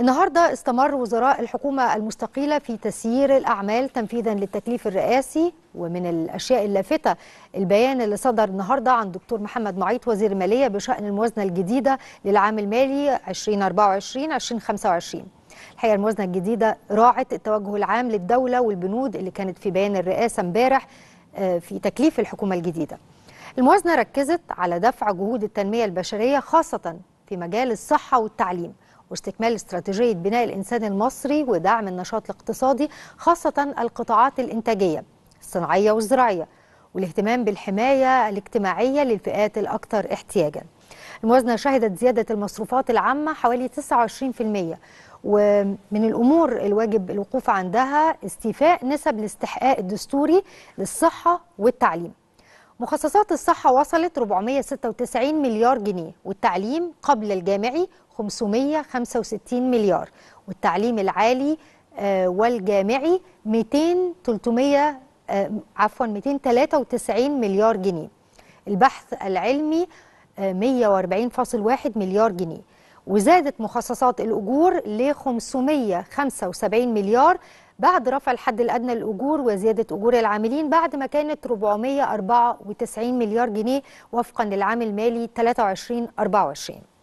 النهارده استمر وزراء الحكومة المستقيلة في تسيير الأعمال تنفيذا للتكليف الرئاسي ومن الأشياء اللافتة البيان اللي صدر النهارده عن دكتور محمد معيط وزير المالية بشأن الموازنة الجديدة للعام المالي 2024-2025 الحقيقه الموازنه الجديده راعت التوجه العام للدوله والبنود اللي كانت في بيان الرئاسه امبارح آه، في تكليف الحكومه الجديده. الموازنه ركزت على دفع جهود التنميه البشريه خاصه في مجال الصحه والتعليم. واستكمال استراتيجية بناء الإنسان المصري ودعم النشاط الاقتصادي خاصة القطاعات الإنتاجية الصناعية والزراعية والاهتمام بالحماية الاجتماعية للفئات الأكثر احتياجاً الموازنة شهدت زيادة المصروفات العامة حوالي 29% ومن الأمور الواجب الوقوف عندها استيفاء نسب الاستحقاق الدستوري للصحة والتعليم مخصصات الصحة وصلت 496 مليار جنيه والتعليم قبل الجامعي 565 مليار والتعليم العالي آه، والجامعي 200 300 آه، عفوا 293 مليار جنيه البحث العلمي 140.1 آه، مليار جنيه وزادت مخصصات الأجور ل 575 مليار بعد رفع الحد الأدنى للأجور وزيادة أجور العاملين بعد ما كانت 494 مليار جنيه وفقا للعام المالي 23 24